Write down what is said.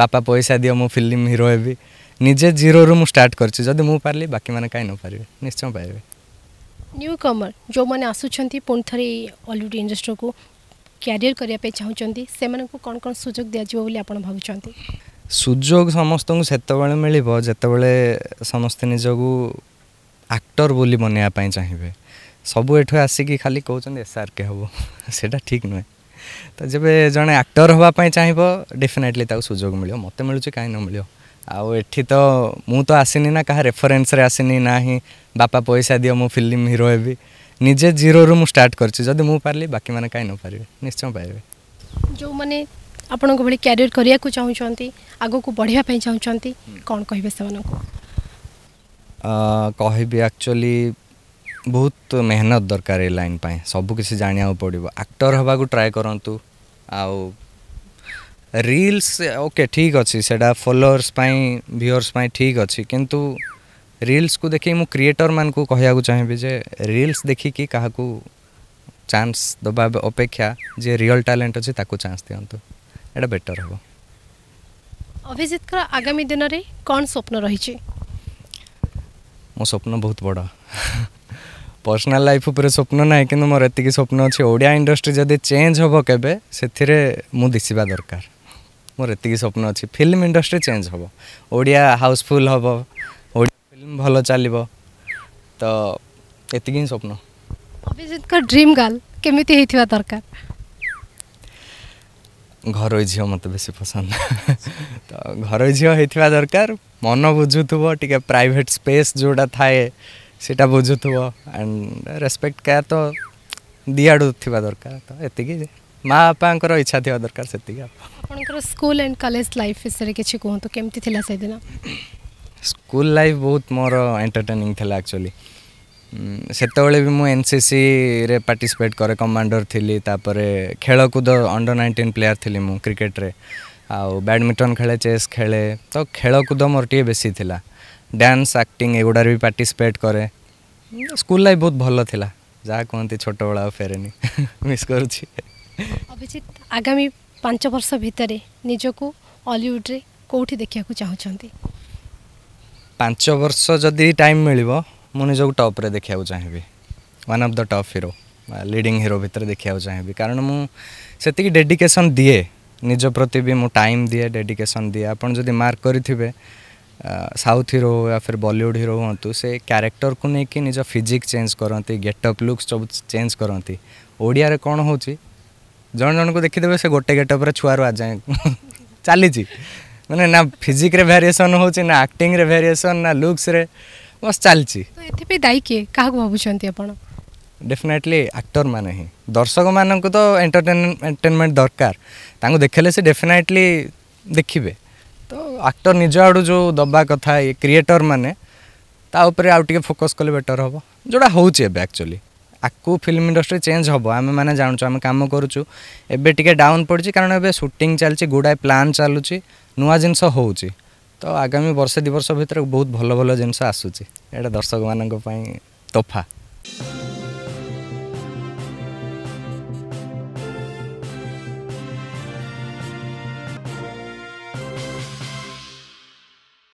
ବାପା ପଇସା ଦିଅ ମୁଁ ଫିଲ୍ମ ହିରୋ ହେବି ନିଜେ ଜିରୋରୁ ମୁଁ ଷ୍ଟାର୍ଟ କରିଛି ଯଦି ମୁଁ ପାରିଲି ବାକିମାନେ କାହିଁ ନପାରିବେ ନିଶ୍ଚୟ ପାରିବେ ନ୍ୟୁ କମର ଯେଉଁମାନେ ଆସୁଛନ୍ତି ପୁଣି ଥରେ ଏଇ ଅଲିଉଡ଼ ଇଣ୍ଡଷ୍ଟ୍ରିକୁ କ୍ୟାରିୟର କରିବା ପାଇଁ ଚାହୁଁଛନ୍ତି ସେମାନଙ୍କୁ କ'ଣ କ'ଣ ସୁଯୋଗ ଦିଆଯିବ ବୋଲି ଆପଣ ଭାବୁଛନ୍ତି ସୁଯୋଗ ସମସ୍ତଙ୍କୁ ସେତେବେଳେ ମିଳିବ ଯେତେବେଳେ ସମସ୍ତେ ନିଜକୁ ଆକ୍ଟର ବୋଲି ବନେଇବା ପାଇଁ ଚାହିଁବେ ସବୁ ଏଠୁ ଆସିକି ଖାଲି କହୁଛନ୍ତି କେ ହେବ ସେଇଟା ଠିକ୍ ନୁହେଁ ତ ଯେବେ ଜଣେ ଆକ୍ଟର ହେବା ପାଇଁ ଚାହିଁବ ଡେଫିନେଟଲି ତାକୁ ସୁଯୋଗ ମିଳିବ ମୋତେ ମିଳୁଛି କାହିଁ ନ ମିଳିବ ଆଉ ଏଠି ତ ମୁଁ ତ ଆସିନି ନା କାହା ରେଫରେନ୍ସରେ ଆସିନି ନା ହିଁ ବାପା ପଇସା ଦିଅ ମୁଁ ଫିଲ୍ମ ହିରୋ ହେବି ନିଜେ ଜିରୋରୁ ମୁଁ ଷ୍ଟାର୍ଟ କରିଛି ଯଦି ମୁଁ ପାରିଲି ବାକିମାନେ କାହିଁ ନ ପାରିବେ ନିଶ୍ଚୟ ପାରିବେ ଯେଉଁମାନେ ଆପଣଙ୍କ ଭଳି କ୍ୟାରିୟର କରିବାକୁ ଚାହୁଁଛନ୍ତି ଆଗକୁ ବଢ଼ିବା ପାଇଁ ଚାହୁଁଛନ୍ତି କ'ଣ କହିବେ ସେମାନଙ୍କୁ କହିବି ଆକ୍ଚୁଆଲି ବହୁତ ମେହନତ ଦରକାର ଏ ଲାଇନ୍ ପାଇଁ ସବୁକିଛି ଜାଣିବାକୁ ପଡ଼ିବ ଆକ୍ଟର ହେବାକୁ ଟ୍ରାଏ କରନ୍ତୁ ଆଉ ରିଲ୍ସ ଓକେ ଠିକ୍ ଅଛି ସେଇଟା ଫଲୋଅର୍ସ ପାଇଁ ଭିଓର୍ସ ପାଇଁ ଠିକ୍ ଅଛି କିନ୍ତୁ ରିଲ୍ସକୁ ଦେଖିକି ମୁଁ କ୍ରିଏଟର୍ମାନଙ୍କୁ କହିବାକୁ ଚାହିଁବି ଯେ ରିଲ୍ସ ଦେଖିକି କାହାକୁ ଚାନ୍ସ ଦେବା ଅପେକ୍ଷା ଯିଏ ରିଅଲ୍ ଟ୍ୟାଲେଣ୍ଟ ଅଛି ତାକୁ ଚାନ୍ସ ଦିଅନ୍ତୁ ଏଇଟା ବେଟର୍ ହେବ ଅଭିଜିତଙ୍କର ଆଗାମୀ ଦିନରେ କ'ଣ ସ୍ୱପ୍ନ ରହିଛି ମୋ ସ୍ୱପ୍ନ ବହୁତ ବଡ଼ ପର୍ସନାଲ ଲାଇଫ୍ ଉପରେ ସ୍ୱପ୍ନ ନାହିଁ କିନ୍ତୁ ମୋର ଏତିକି ସ୍ୱପ୍ନ ଅଛି ଓଡ଼ିଆ ଇଣ୍ଡଷ୍ଟ୍ରି ଯଦି ଚେଞ୍ଜ ହେବ କେବେ ସେଥିରେ ମୁଁ ଦିଶିବା ଦରକାର ମୋର ଏତିକି ସ୍ୱପ୍ନ ଅଛି ଫିଲ୍ମ ଇଣ୍ଡଷ୍ଟ୍ରି ଚେଞ୍ଜ ହେବ ଓଡ଼ିଆ ହାଉସଫୁଲ୍ ହେବ ଓଡ଼ିଆ ଫିଲ୍ମ ଭଲ ଚାଲିବ ତ ଏତିକି ହିଁ ସ୍ୱପ୍ନ ଅଭିଜିତଙ୍କ ଡ୍ରିମ୍ ଗାର୍ଲ କେମିତି ହେଇଥିବା ଦରକାର ଘରୋଇ ଝିଅ ମୋତେ ବେଶୀ ପସନ୍ଦ ତ ଘରୋଇ ଝିଅ ହେଇଥିବା ଦରକାର ମନ ବୁଝୁଥିବ ଟିକେ ପ୍ରାଇଭେଟ୍ ସ୍ପେସ୍ ଯେଉଁଟା ଥାଏ ସେଇଟା ବୁଝୁଥିବ ଆଣ୍ଡ ରେସ୍ପେକ୍ଟ କେୟାର ତ ଦି ଆଡ଼ୁ ଥିବା ଦରକାର ତ ଏତିକି ମା ବାପାଙ୍କର ଇଚ୍ଛା ଥିବା ଦରକାର ସେତିକି ଆପଣଙ୍କର ସ୍କୁଲ ଆଣ୍ଡ କଲେଜ ଲାଇଫ୍ ବିଷୟରେ କିଛି କୁହନ୍ତୁ କେମିତି ଥିଲା ସେଦିନ ସ୍କୁଲ ଲାଇଫ୍ ବହୁତ ମୋର ଏଣ୍ଟରଟେନିଂ ଥିଲା ଆକ୍ଚୁଆଲି ସେତେବେଳେ ବି ମୁଁ ଏନ୍ ସି ସିରେ ପାର୍ଟିସିପେଟ୍ କରେ କମାଣ୍ଡର ଥିଲି ତାପରେ ଖେଳକୁଦ ଅଣ୍ଡର ନାଇଣ୍ଟିନ୍ ପ୍ଲେୟାର ଥିଲି ମୁଁ କ୍ରିକେଟରେ ଆଉ ବ୍ୟାଡ଼ମିଣ୍ଟନ ଖେଳେ ଚେସ୍ ଖେଳେ ତ ଖେଳକୁଦ ମୋର ଟିକେ ବେଶୀ ଥିଲା ଡ୍ୟାନ୍ସ ଆକ୍ଟିଂ ଏଗୁଡ଼ାରେ ବି ପାର୍ଟିସିପେଟ୍ କରେ ସ୍କୁଲ ଲାଇଫ୍ ବହୁତ ଭଲ ଥିଲା ଯାହା କୁହନ୍ତି ଛୋଟବେଳ ଆଉ ଫେରେନି ମିସ୍ କରୁଛି ଅଭିଜିତ ଆଗାମୀ ପାଞ୍ଚ ବର୍ଷ ଭିତରେ ନିଜକୁ ଅଲିଉଡ଼ରେ କେଉଁଠି ଦେଖିବାକୁ ଚାହୁଁଛନ୍ତି ପାଞ୍ଚ ବର୍ଷ ଯଦି ଟାଇମ୍ ମିଳିବ ମୁଁ ନିଜକୁ ଟପ୍ରେ ଦେଖିବାକୁ ଚାହିଁବି one of the top hero leading hero ଭିତରେ ଦେଖିବାକୁ ଚାହିଁବି କାରଣ ମୁଁ ସେତିକି ଡେଡିକେସନ୍ ଦିଏ ନିଜ ପ୍ରତି ବି ମୁଁ ଟାଇମ୍ ଦିଏ ଡେଡିକେସନ୍ ଦିଏ ଆପଣ ଯଦି ମାର୍କ କରିଥିବେ ସାଉଥ୍ ହିରୋ ୟା ଫିର୍ ବଲିଉଡ଼ ହିରୋ ହୁଅନ୍ତୁ ସେ କ୍ୟାରେକ୍ଟରକୁ ନେଇକି ନିଜ ଫିଜିକ୍ ଚେଞ୍ଜ କରନ୍ତି ଗେଟଅପ୍ ଲୁକ୍ସ ସବୁ ଚେଞ୍ଜ କରନ୍ତି ଓଡ଼ିଆରେ କ'ଣ ହେଉଛି ଜଣ ଜଣଙ୍କୁ ଦେଖିଦେବେ ସେ ଗୋଟେ ଗେଟଅପ୍ରେ ଛୁଆରୁ ଆଜି ଚାଲିଛି ମାନେ ନା ଫିଜିକ୍ରେ ଭ୍ୟାରିଏସନ୍ ହେଉଛି ନା ଆକ୍ଟିଂରେ ଭ୍ୟାରିଏସନ୍ ନା ଲୁକ୍ସରେ ବସ୍ ଚାଲିଛି ଏଥିପାଇଁ ଦାୟୀ କିଏ କାହାକୁ ଭାବୁଛନ୍ତି ଆପଣ ଡେଫିନେଟଲି ଆକ୍ଟରମାନେ ହିଁ ଦର୍ଶକମାନଙ୍କୁ ତ ଏଣ୍ଟରଟେନମେଣ୍ଟ ଦରକାର ତାଙ୍କୁ ଦେଖିଲେ ସେ ଡେଫିନେଟଲି ଦେଖିବେ ତ ଆକ୍ଟର ନିଜ ଆଡ଼ୁ ଯେଉଁ ଦେବା କଥା ଏ କ୍ରିଏଟର ମାନେ ତା ଉପରେ ଆଉ ଟିକେ ଫୋକସ୍ କଲେ ବେଟର୍ ହେବ ଯେଉଁଟା ହେଉଛି ଏବେ ଆକ୍ଚୁଆଲି ଆକୁ ଫିଲ୍ମ ଇଣ୍ଡଷ୍ଟ୍ରି ଚେଞ୍ଜ ହେବ ଆମେମାନେ ଜାଣୁଛୁ ଆମେ କାମ କରୁଛୁ ଏବେ ଟିକେ ଡାଉନ୍ ପଡ଼ିଛି କାରଣ ଏବେ ସୁଟିଂ ଚାଲିଛି ଗୁଡ଼ାଏ ପ୍ଲାନ୍ ଚାଲୁଛି ନୂଆ ଜିନିଷ ହେଉଛି ତ ଆଗାମୀ ବର୍ଷେ ଦୁଇ ବର୍ଷ ଭିତରେ ବହୁତ ଭଲ ଭଲ ଜିନିଷ ଆସୁଛି ଏଇଟା ଦର୍ଶକମାନଙ୍କ ପାଇଁ ତୋଫା